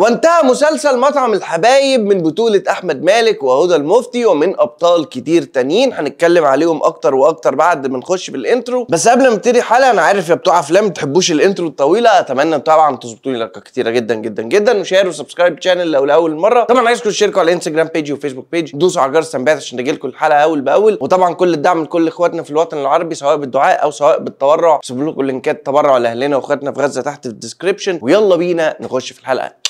وانتهى مسلسل مطعم الحبايب من بطولة أحمد مالك وهدى المفتي ومن أبطال كتير تانيين هنتكلم عليهم أكتر وأكتر بعد ما نخش بالإنترو بس قبل ما نبتدي الحلقة أنا عارف يا بتوع أفلام ما تحبوش الإنترو الطويلة أتمنى طبعا تظبطوا لي لايكات كتيرة جدا جدا جدا وشير وسبسكرايب تشانل لو لأول مرة طبعا عايزكم تشتركوا على الانستجرام بيجي وفيسبوك بيج دوسوا على جرس التنبيهات عشان تجيلكم الحلقة أول بأول وطبعا كل الدعم من كل إخواتنا في الوطن العربي سواء بالدعاء أو سواء بالتبرع سيبوا لكم لينكات تبرع لأهلنا وإخواتنا في غزة تحت في الديسكربشن ويلا بينا نخش في الحلقة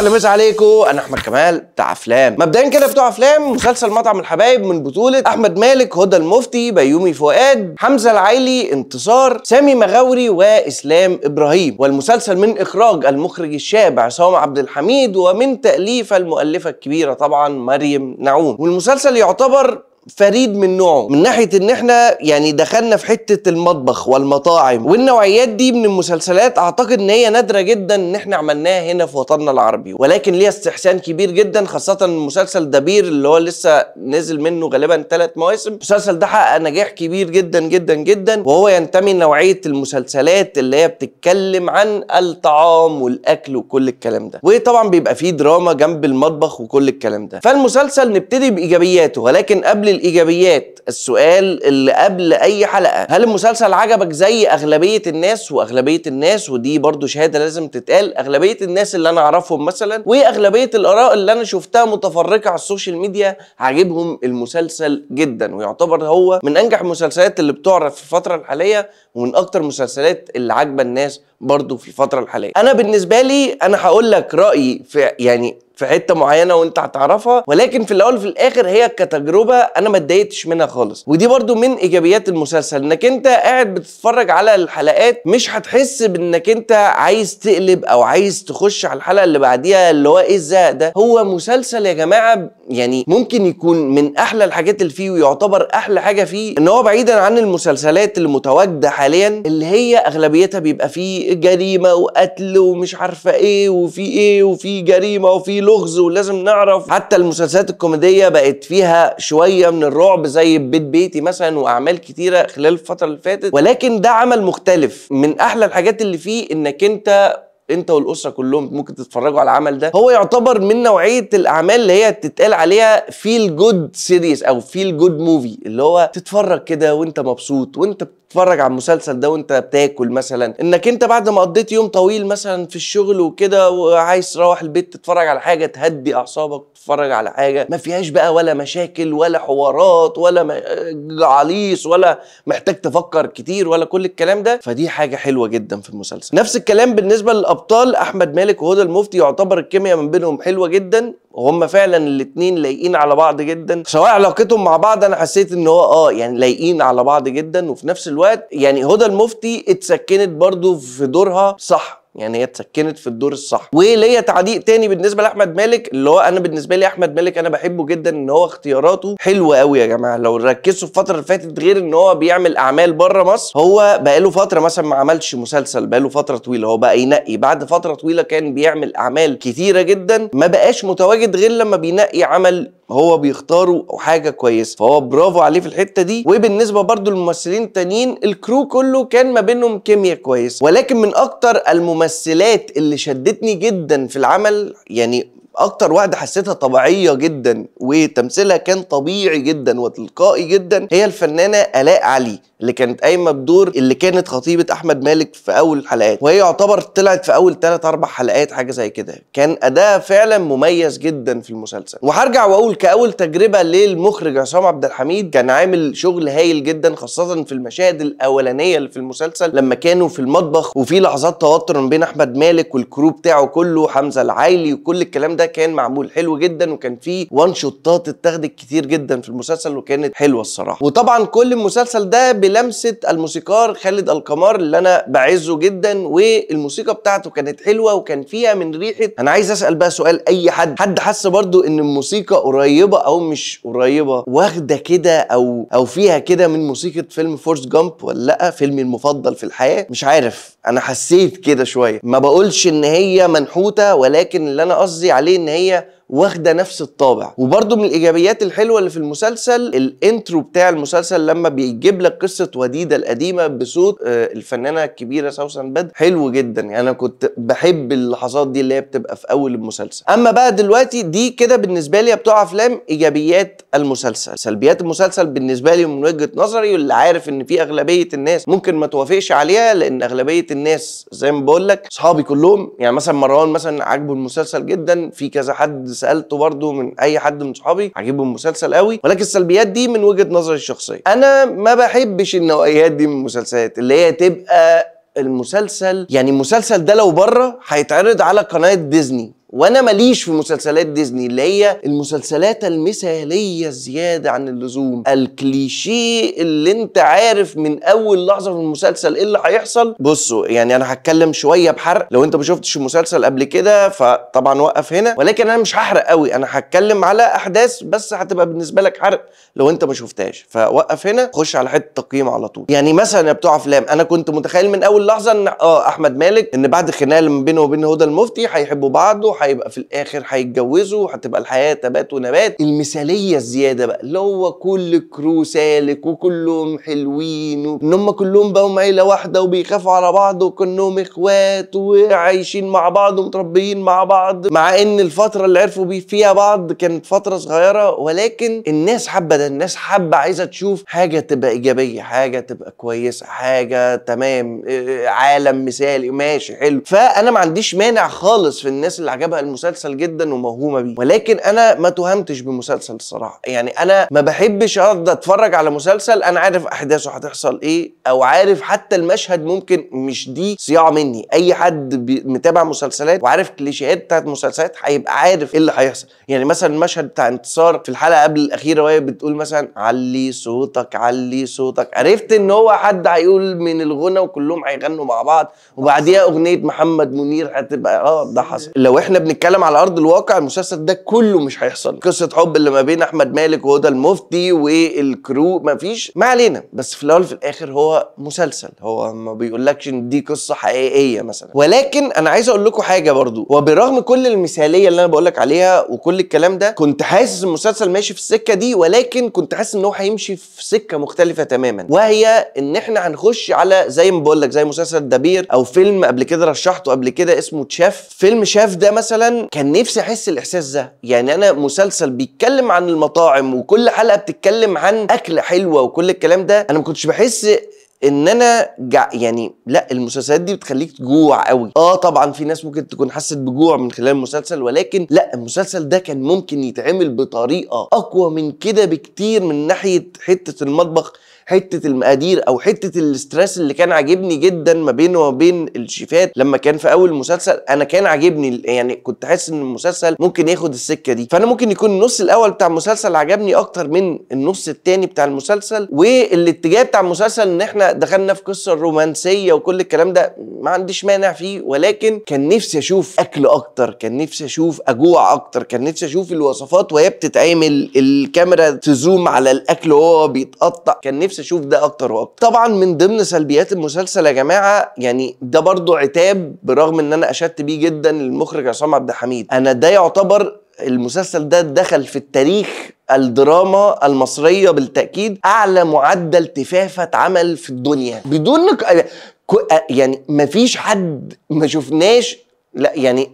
اهلا مسا عليكم انا احمد كمال بتاع افلام مبدئيا كده بتوع افلام مسلسل مطعم الحبايب من بطوله احمد مالك هدى المفتي بيومي فؤاد حمزه العيلي انتصار سامي مغاوري واسلام ابراهيم والمسلسل من اخراج المخرج الشاب عصام عبد الحميد ومن تاليف المؤلفه الكبيره طبعا مريم نعوم والمسلسل يعتبر فريد من نوعه من ناحيه ان احنا يعني دخلنا في حته المطبخ والمطاعم والنوعيات دي من المسلسلات اعتقد ان هي نادره جدا ان احنا عملناها هنا في وطننا العربي ولكن ليها استحسان كبير جدا خاصه مسلسل دبير اللي هو لسه نزل منه غالبا ثلاث مواسم المسلسل ده حقق نجاح كبير جدا جدا جدا وهو ينتمي لنوعيه المسلسلات اللي هي بتتكلم عن الطعام والاكل وكل الكلام ده وطبعا بيبقى فيه دراما جنب المطبخ وكل الكلام ده فالمسلسل نبتدي بايجابياته ولكن قبل الايجابيات السؤال اللي قبل اي حلقه هل المسلسل عجبك زي اغلبيه الناس واغلبيه الناس ودي برضو شهاده لازم تتقال اغلبيه الناس اللي انا اعرفهم مثلا واغلبيه الاراء اللي انا شفتها متفرقه على السوشيال ميديا عاجبهم المسلسل جدا ويعتبر هو من انجح المسلسلات اللي بتعرض في الفتره الحاليه ومن اكتر المسلسلات اللي عاجبه الناس برضو في الفتره الحاليه انا بالنسبه لي انا هقول لك رايي في يعني في حته معينه وانت هتعرفها ولكن في الاول وفي الاخر هي كتجربه انا ما اتضايقتش منها خالص ودي برضو من ايجابيات المسلسل انك انت قاعد بتتفرج على الحلقات مش هتحس بانك انت عايز تقلب او عايز تخش على الحلقه اللي بعديها اللي هو ايه الزهق ده هو مسلسل يا جماعه يعني ممكن يكون من احلى الحاجات اللي فيه ويعتبر احلى حاجه فيه ان هو بعيدا عن المسلسلات المتواجده حاليا اللي هي اغلبيتها بيبقى فيه جريمه وقتل ومش عارفه ايه وفي ايه وفي جريمه وفي لغز ولازم نعرف حتى المسلسلات الكوميديه بقت فيها شويه من الرعب زي بيت بيتي مثلا واعمال كتيره خلال الفتره اللي فاتت ولكن ده عمل مختلف من احلى الحاجات اللي فيه انك انت انت والاسره كلهم ممكن تتفرجوا على العمل ده هو يعتبر من نوعيه الاعمال اللي هي تتقال عليها فيل جود سيريز او فيل جود موفي اللي هو تتفرج كده وانت مبسوط وانت تتفرج على المسلسل ده وانت بتاكل مثلا انك انت بعد ما قضيت يوم طويل مثلا في الشغل وكده وعايز تروح البيت تتفرج على حاجه تهدي اعصابك تتفرج على حاجه ما فيهاش بقى ولا مشاكل ولا حوارات ولا جعاليص ولا محتاج تفكر كتير ولا كل الكلام ده فدي حاجه حلوه جدا في المسلسل نفس الكلام بالنسبه ابطال احمد مالك وهدى المفتي يعتبر الكيمياء من بينهم حلوه جدا وهم فعلا الاثنين لايقين على بعض جدا سواء علاقتهم مع بعض انا حسيت ان هو اه يعني لايقين على بعض جدا وفي نفس الوقت يعني هدى المفتي اتسكنت برضو في دورها صح يعني هي اتسكنت في الدور الصح وليا تعليق تاني بالنسبه لاحمد مالك اللي هو انا بالنسبه لي احمد مالك انا بحبه جدا ان هو اختياراته حلوه قوي يا جماعه لو ركزوا الفتره اللي فاتت غير ان هو بيعمل اعمال بره مصر هو بقاله فتره مثلا ما عملش مسلسل بقاله فتره طويله هو بقى ينقي بعد فتره طويله كان بيعمل اعمال كثيره جدا ما بقاش متواجد غير لما بينقي عمل هو بيختاره حاجه كويسه فهو برافو عليه في الحته دي وبالنسبه برضو للممثلين التانيين الكرو كله كان ما بينهم كيمياء كويسه ولكن من اكتر الممثلات اللي شدتني جدا في العمل يعني اكتر واحده حسيتها طبيعيه جدا وتمثيلها كان طبيعي جدا وتلقائي جدا هي الفنانه الاء علي اللي كانت قايمه بدور اللي كانت خطيبه احمد مالك في اول الحلقات وهي يعتبر طلعت في اول ثلاث اربع حلقات حاجه زي كده كان اداها فعلا مميز جدا في المسلسل وهرجع واقول كاول تجربه للمخرج عصام عبد الحميد كان عامل شغل هايل جدا خاصه في المشاهد الاولانيه اللي في المسلسل لما كانوا في المطبخ وفي لحظات توتر بين احمد مالك والكرو بتاعه كله حمزه العايلي وكل الكلام ده كان معمول حلو جدا وكان فيه وان شوتات اتاخدت كتير جدا في المسلسل وكانت حلوه الصراحه وطبعا كل المسلسل ده بلمسه الموسيقار خالد القمار اللي انا بعزه جدا والموسيقى بتاعته كانت حلوه وكان فيها من ريحه انا عايز اسال بقى سؤال اي حد حد حس برضو ان الموسيقى قريبه او مش قريبه واخده كده او او فيها كده من موسيقى فيلم فورس جامب ولا لا فيلمي المفضل في الحياه مش عارف انا حسيت كده شويه ما بقولش ان هي منحوته ولكن اللي انا قصدي عليه alheia واخده نفس الطابع وبرده من الايجابيات الحلوه اللي في المسلسل الانترو بتاع المسلسل لما بيجيب لك قصه وديده القديمه بصوت آه، الفنانه الكبيره سوسن بد حلو جدا يعني انا كنت بحب اللحظات دي اللي هي بتبقى في اول المسلسل اما بقى دلوقتي دي كده بالنسبه لي بتوع افلام ايجابيات المسلسل سلبيات المسلسل بالنسبه لي من وجهه نظري واللي عارف ان في اغلبيه الناس ممكن ما توافقش عليها لان اغلبيه الناس زي ما بقول لك اصحابي كلهم يعني مثلا مروان مثلا عاجبه المسلسل جدا في كذا حد سالته برده من اي حد من صحابي عجبه المسلسل قوي ولكن السلبيات دي من وجهه نظري الشخصيه انا ما بحبش النوعيات دي من المسلسلات اللي هي تبقى المسلسل يعني المسلسل ده لو بره هيتعرض على قناه ديزني وانا ماليش في مسلسلات ديزني اللي هي المسلسلات المثاليه زياده عن اللزوم الكليشيه اللي انت عارف من اول لحظه في المسلسل ايه اللي هيحصل بصوا يعني انا هتكلم شويه بحرق لو انت ما شفتش المسلسل قبل كده فطبعا وقف هنا ولكن انا مش هحرق قوي انا هتكلم على احداث بس هتبقى بالنسبه لك حرق لو انت ما شفتهاش فوقف هنا خش على حته تقييم على طول يعني مثلا يا بتوع افلام انا كنت متخيل من اول لحظه ان اه احمد مالك ان بعد خناقه ما بينه وبين هدى المفتي هيحبوا بعض هيبقى في الاخر هيتجوزوا وهتبقى الحياه تبات ونبات المثاليه الزياده بقى اللي هو كل كرو سالك وكلهم حلوين وان هم كلهم بقوا عيله واحده وبيخافوا على بعض وكانهم اخوات وعايشين مع بعض ومتربيين مع بعض مع ان الفتره اللي عرفوا فيها بعض كانت فتره صغيره ولكن الناس حابه ده الناس حابه عايزه تشوف حاجه تبقى ايجابيه حاجه تبقى كويسه حاجه تمام آه، عالم مثالي ماشي حلو فانا ما عنديش مانع خالص في الناس اللي عجبها شبه المسلسل جدا وموهومه بيه ولكن انا ما تهمتش بمسلسل الصراحه يعني انا ما بحبش اقعد اتفرج على مسلسل انا عارف احداثه هتحصل ايه او عارف حتى المشهد ممكن مش دي صياعه مني اي حد متابع مسلسلات وعارف كليشيهات بتاعت مسلسلات هيبقى عارف ايه اللي هيحصل يعني مثلا المشهد بتاع انتصار في الحلقه قبل الاخيره وهي بتقول مثلا علي صوتك علي صوتك عرفت ان هو حد هيقول من الغنى وكلهم هيغنوا مع بعض وبعديها اغنيه محمد منير هتبقى اه ده حصل لو احنا بنتكلم على ارض الواقع المسلسل ده كله مش هيحصل قصه حب اللي ما بين احمد مالك وهدى المفتي والكرو مفيش ما علينا بس في الاول في الاخر هو مسلسل هو ما بيقولكش ان دي قصه حقيقيه مثلا ولكن انا عايز اقول لكم حاجه برضو وبرغم كل المثاليه اللي انا بقولك عليها وكل الكلام ده كنت حاسس المسلسل ماشي في السكه دي ولكن كنت حاسس ان هو هيمشي في سكه مختلفه تماما وهي ان احنا هنخش على زي ما بقولك زي مسلسل دبير او فيلم قبل كده رشحته قبل كده اسمه تشاف فيلم شاف ده مثلا مثلا كان نفسي احس الاحساس ده يعني انا مسلسل بيتكلم عن المطاعم وكل حلقه بتتكلم عن اكله حلوه وكل الكلام ده انا ما كنتش بحس ان انا جع يعني لا المسلسلات دي بتخليك تجوع قوي اه طبعا في ناس ممكن تكون حست بجوع من خلال المسلسل ولكن لا المسلسل ده كان ممكن يتعمل بطريقه اقوى من كده بكتير من ناحيه حته المطبخ حته المقادير او حته الاسترس اللي كان عاجبني جدا ما بينه وما بين الشيفات لما كان في اول مسلسل انا كان عاجبني يعني كنت حاسس ان المسلسل ممكن ياخد السكه دي فانا ممكن يكون النص الاول بتاع المسلسل عجبني اكتر من النص الثاني بتاع المسلسل والاتجاه بتاع المسلسل ان احنا دخلنا في قصه رومانسيه وكل الكلام ده ما عنديش مانع فيه ولكن كان نفسي اشوف اكل اكتر كان نفسي اشوف اجوع اكتر كان نفسي اشوف الوصفات وهي بتتعمل الكاميرا تزوم على الاكل وهو بيتقطع كان نفسي نفسي اشوف ده اكتر واكتر طبعا من ضمن سلبيات المسلسل يا جماعه يعني ده برضه عتاب برغم ان انا اشدت بيه جدا للمخرج عصام عبد الحميد انا ده يعتبر المسلسل ده دخل في التاريخ الدراما المصرية بالتأكيد أعلى معدل تفافة اتعمل في الدنيا بدون يعني مفيش حد ما شفناش لا يعني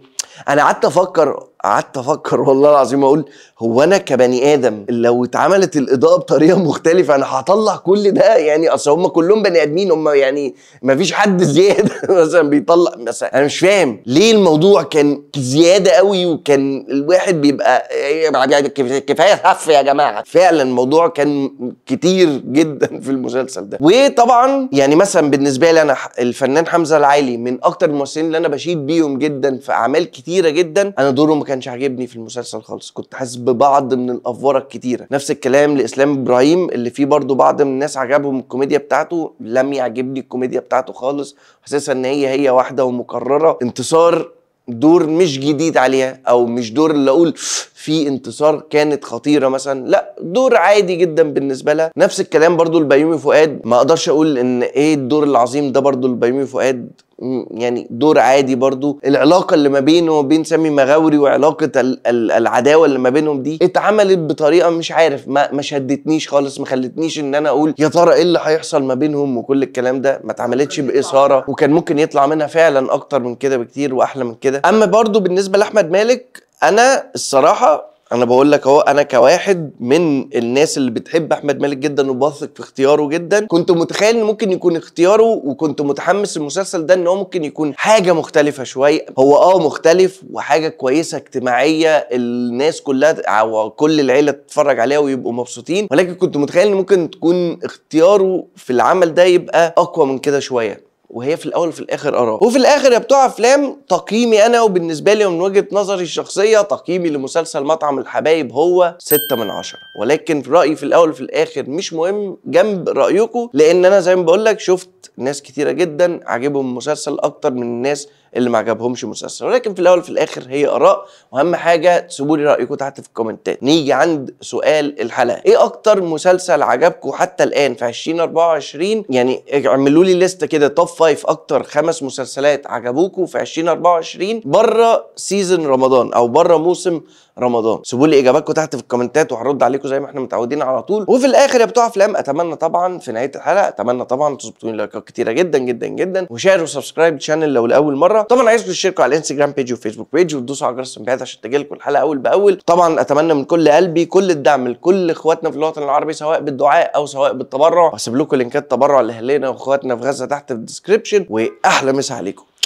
أنا قعدت أفكر قعدت افكر والله العظيم اقول هو انا كبني ادم لو اتعملت الاضاءه بطريقه مختلفه انا هطلع كل ده يعني اصل هم كلهم بني ادمين هم يعني ما فيش حد زياده مثلا بيطلع مثلا انا مش فاهم ليه الموضوع كان زياده قوي وكان الواحد بيبقى كفايه هف يا جماعه فعلا الموضوع كان كتير جدا في المسلسل ده وطبعا يعني مثلا بالنسبه لي انا الفنان حمزه العالي من اكتر الممثلين اللي انا بشيد بيهم جدا في اعمال كتيره جدا انا دورهم كانش عاجبني في المسلسل خالص كنت حاسس ببعض من الافوره الكتيره نفس الكلام لاسلام ابراهيم اللي فيه برضو بعض من الناس عجبهم الكوميديا بتاعته لم يعجبني الكوميديا بتاعته خالص حاسسها ان هي هي واحده ومكرره انتصار دور مش جديد عليها او مش دور اللي اقول في انتصار كانت خطيره مثلا لا دور عادي جدا بالنسبه لها نفس الكلام برضو البيومي فؤاد ما اقدرش اقول ان ايه الدور العظيم ده برضو البيومي فؤاد يعني دور عادي برضو العلاقه اللي ما بينه وبين سامي مغاوري وعلاقه العداوه اللي ما بينهم دي اتعملت بطريقه مش عارف ما, ما شدتنيش خالص ما خلتنيش ان انا اقول يا ترى ايه اللي هيحصل ما بينهم وكل الكلام ده ما اتعملتش باثاره وكان ممكن يطلع منها فعلا اكتر من كده بكتير واحلى من كده اما برضو بالنسبه لاحمد مالك انا الصراحه انا بقول لك اهو انا كواحد من الناس اللي بتحب احمد مالك جدا وبثق في اختياره جدا كنت متخيل ان ممكن يكون اختياره وكنت متحمس المسلسل ده ان هو ممكن يكون حاجه مختلفه شويه هو اه مختلف وحاجه كويسه اجتماعيه الناس كلها او كل العيله تتفرج عليها ويبقوا مبسوطين ولكن كنت متخيل ان ممكن تكون اختياره في العمل ده يبقى اقوى من كده شويه وهي في الاول وفي الاخر اراء وفي الاخر يا بتوع افلام تقييمي انا وبالنسبه لي ومن وجهه نظري الشخصيه تقييمي لمسلسل مطعم الحبايب هو 6 من 10 ولكن رايي في الاول وفي الاخر مش مهم جنب رايكم لان انا زي ما بقول لك شفت ناس كتيره جدا عاجبهم المسلسل اكتر من الناس اللي ما عجبهمش المسلسل ولكن في الاول في الاخر هي اراء واهم حاجه تسيبوا لي رايكم تحت في الكومنتات نيجي عند سؤال الحلقه ايه اكتر مسلسل عجبكم حتى الان في 2024 يعني اعملوا لي لسته كده توب 5 اكتر خمس مسلسلات عجبوكم في 2024 بره سيزون رمضان او بره موسم رمضان سيبوا لي اجاباتكم تحت في الكومنتات وهرد عليكم زي ما احنا متعودين على طول وفي الاخر يا بتوع افلام اتمنى طبعا في نهايه الحلقه اتمنى طبعا تظبطوا لايكات كتيره جدا جدا جدا وشير وسبسكرايب الشانل لو لاول مره طبعا عايزكم تشتركوا على الانستجرام بيج وفيسبوك بيج وتدوسوا على جرس التنبيهات عشان تجيلكم الحلقه اول باول طبعا اتمنى من كل قلبي كل الدعم لكل اخواتنا في الوطن العربي سواء بالدعاء او سواء بالتبرع هسيب لكم لينكات تبرع لاهلنا واخواتنا في غزه تحت في الديسكربشن واحلى مسا عليكم